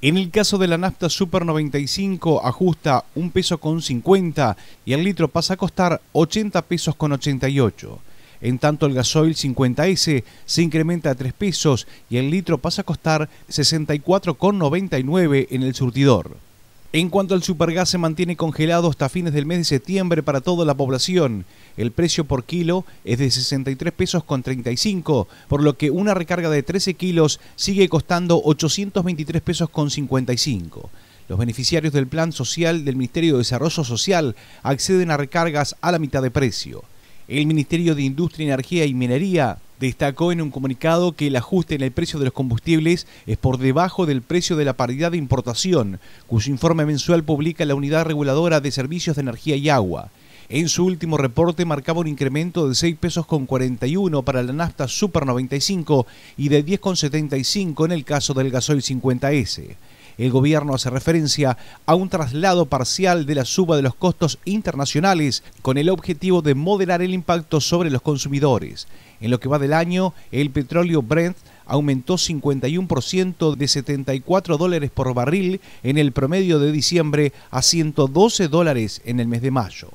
En el caso de la nafta Super 95 ajusta un peso con 50 y el litro pasa a costar 80 pesos con 88. En tanto el gasoil 50S se incrementa a 3 pesos y el litro pasa a costar 64,99 en el surtidor. En cuanto al supergas, se mantiene congelado hasta fines del mes de septiembre para toda la población. El precio por kilo es de 63 pesos con 35, por lo que una recarga de 13 kilos sigue costando 823 pesos con 55. Los beneficiarios del plan social del Ministerio de Desarrollo Social acceden a recargas a la mitad de precio. El Ministerio de Industria, Energía y Minería destacó en un comunicado que el ajuste en el precio de los combustibles es por debajo del precio de la paridad de importación, cuyo informe mensual publica la Unidad Reguladora de Servicios de Energía y Agua. En su último reporte marcaba un incremento de 6 pesos con 41 para la nafta Super 95 y de con 10,75 en el caso del gasoil 50S. El gobierno hace referencia a un traslado parcial de la suba de los costos internacionales con el objetivo de moderar el impacto sobre los consumidores. En lo que va del año, el petróleo Brent aumentó 51% de 74 dólares por barril en el promedio de diciembre a 112 dólares en el mes de mayo.